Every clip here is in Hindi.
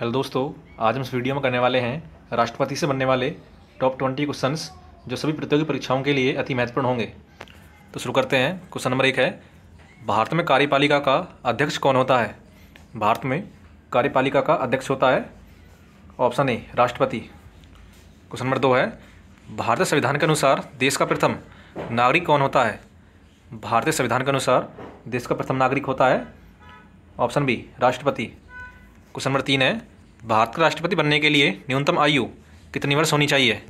हेलो दोस्तों आज हम इस वीडियो में करने वाले हैं राष्ट्रपति से बनने वाले टॉप ट्वेंटी क्वेश्चंस जो सभी प्रतियोगी परीक्षाओं के लिए अति महत्वपूर्ण होंगे तो शुरू करते हैं क्वेश्चन नंबर एक है भारत में कार्यपालिका का अध्यक्ष कौन होता है भारत में कार्यपालिका का अध्यक्ष होता है ऑप्शन ए राष्ट्रपति क्वेश्चन नंबर दो है भारतीय संविधान के अनुसार देश का प्रथम नागरिक कौन होता है भारतीय संविधान के अनुसार देश का प्रथम नागरिक होता है ऑप्शन बी राष्ट्रपति क्वेश्चन नंबर तीन है भारत का राष्ट्रपति बनने के लिए न्यूनतम आयु कितनी वर्ष होनी चाहिए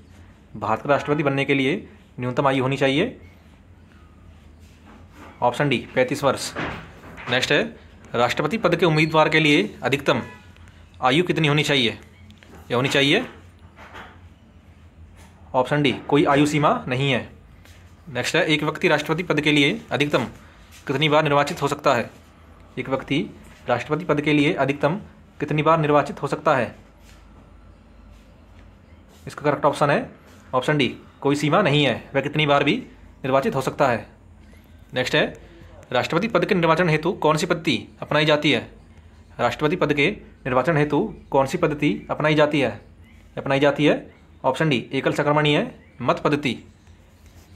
भारत का राष्ट्रपति बनने के लिए न्यूनतम आयु होनी चाहिए ऑप्शन डी पैंतीस वर्ष नेक्स्ट है राष्ट्रपति पद के उम्मीदवार के लिए अधिकतम आयु कितनी होनी चाहिए यह होनी चाहिए ऑप्शन डी कोई आयु सीमा नहीं है नेक्स्ट है एक व्यक्ति राष्ट्रपति पद के लिए अधिकतम कितनी बार निर्वाचित हो सकता है एक व्यक्ति राष्ट्रपति पद के लिए अधिकतम कितनी बार निर्वाचित हो सकता है इसका करेक्ट ऑप्शन है ऑप्शन डी कोई सीमा नहीं है वह कितनी बार भी निर्वाचित हो सकता है नेक्स्ट है राष्ट्रपति पद के निर्वाचन हेतु कौन सी पद्धति अपनाई जाती है राष्ट्रपति पद के निर्वाचन हेतु कौन सी पद्धति अपनाई जाती है अपनाई जाती है ऑप्शन डी एकल संक्रमणीय मत पद्धति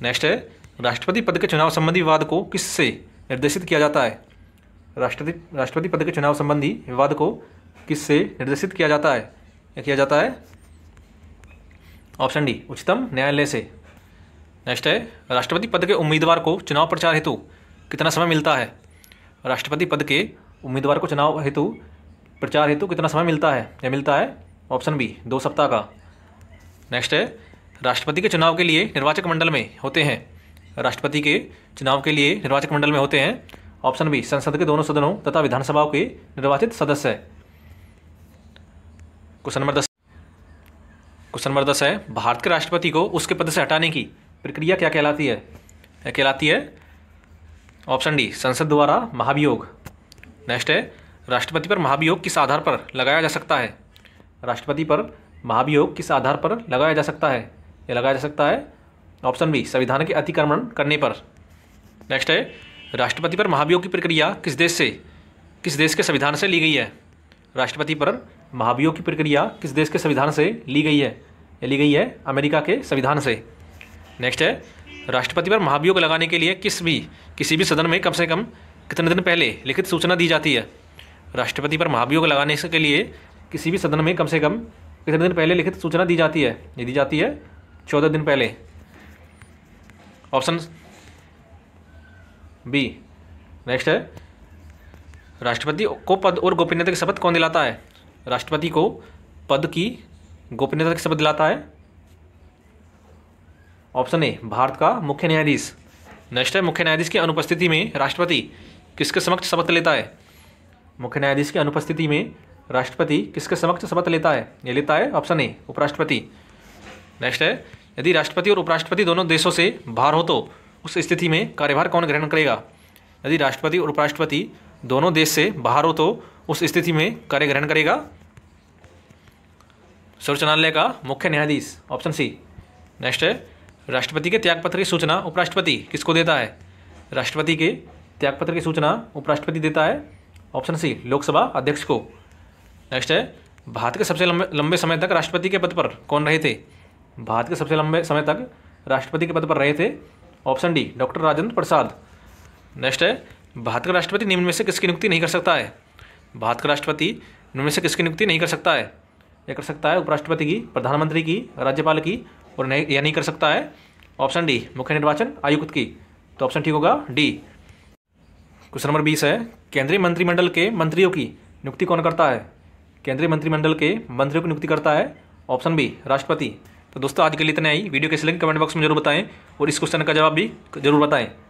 नेक्स्ट है राष्ट्रपति पद के चुनाव संबंधी विवाद को किससे निर्देशित किया जाता है राष्ट्रपति राष्ट्रपति पद के चुनाव संबंधी विवाद को किससे निर्देशित किया जाता है या किया जाता है ऑप्शन डी उच्चतम न्यायालय से नेक्स्ट है राष्ट्रपति पद के उम्मीदवार को चुनाव प्रचार हेतु कितना समय मिलता है राष्ट्रपति पद के उम्मीदवार को चुनाव हेतु प्रचार हेतु कितना समय मिलता है यह मिलता है ऑप्शन बी दो सप्ताह का नेक्स्ट है राष्ट्रपति के चुनाव के लिए निर्वाचक मंडल में होते हैं राष्ट्रपति के चुनाव के लिए निर्वाचक मंडल में होते हैं ऑप्शन बी संसद के दोनों सदनों तथा विधानसभाओं के निर्वाचित सदस्य क्वेश्चन नंबर दस क्वेश्चन नंबर दस है भारत के राष्ट्रपति को उसके पद से हटाने की प्रक्रिया क्या कहलाती है क्या कहलाती है ऑप्शन डी संसद द्वारा महाभियोग नेक्स्ट है राष्ट्रपति पर महाभियोग किस आधार पर लगाया जा सकता है राष्ट्रपति पर महाभियोग किस आधार पर लगाया जा सकता है यह लगाया जा सकता है ऑप्शन बी संविधान के अतिक्रमण करने पर नेक्स्ट है राष्ट्रपति पर महाभियोग की प्रक्रिया किस देश से किस देश के संविधान से ली गई है राष्ट्रपति पर महाभियोग की प्रक्रिया किस देश के संविधान से ली गई है ये ली गई है अमेरिका के संविधान से नेक्स्ट है राष्ट्रपति पर महाभियोग लगाने के लिए किस भी किसी भी सदन में कम से कम कितने दिन पहले लिखित सूचना दी जाती है राष्ट्रपति पर महाभियोग लगाने के लिए किसी भी सदन में कम से कम कितने दिन पहले लिखित सूचना दी जाती है ये दी जाती है चौदह दिन पहले ऑप्शन बी नेक्स्ट है राष्ट्रपति को पद और गोपनीयता की शपथ कौन दिलाता है राष्ट्रपति को पद की गोपनीयता की शपथ दिलाता है ऑप्शन ए भारत का मुख्य न्यायाधीश नेक्स्ट है मुख्य न्यायाधीश की अनुपस्थिति में राष्ट्रपति किसके समक्ष शपथ लेता है मुख्य न्यायाधीश की अनुपस्थिति में राष्ट्रपति किसके समक्ष शपथ लेता है ये लेता है ऑप्शन ए उपराष्ट्रपति नेक्स्ट है यदि राष्ट्रपति और उपराष्ट्रपति दोनों देशों से बाहर हो तो उस स्थिति में कार्यभार कौन ग्रहण करेगा यदि राष्ट्रपति और उपराष्ट्रपति दोनों देश से बाहर हो तो उस स्थिति में कार्य ग्रहण करेगा सर्वोच्च न्यायालय का मुख्य न्यायाधीश ऑप्शन सी नेक्स्ट है राष्ट्रपति के त्यागपत्र की सूचना उपराष्ट्रपति किसको देता है राष्ट्रपति के त्यागपत्र की सूचना उपराष्ट्रपति देता है ऑप्शन सी लोकसभा अध्यक्ष को नेक्स्ट है भारत के सबसे लंबे लंबे समय तक राष्ट्रपति के पद पर कौन रहे थे भारत के सबसे लंबे समय तक राष्ट्रपति के पद पर रहे थे option D doctor Rajendra Prasad next है भारत का राष्ट्रपति निम्न में से किसकी नियुक्ति नहीं कर सकता है भारत का राष्ट्रपति निम्न से किसकी नियुक्ति नहीं कर सकता है यह कर सकता है उपराष्ट्रपति की प्रधानमंत्री की राज्यपाल की और नहीं यह नहीं कर सकता है ऑप्शन डी मुख्य निर्वाचन आयुक्त की तो ऑप्शन ठीक होगा डी क्वेश्चन नंबर बीस है केंद्रीय मंत्रिमंडल के मंत्रियों की नियुक्ति कौन करता है केंद्रीय मंत्रिमंडल के मंत्रियों की नियुक्ति करता है ऑप्शन बी राष्ट्रपति तो दोस्तों आज के लिए इतना ही वीडियो कैसे लिंक कमेंट बॉक्स में जरूर बताएं और इस क्वेश्चन का जवाब भी जरूर बताएं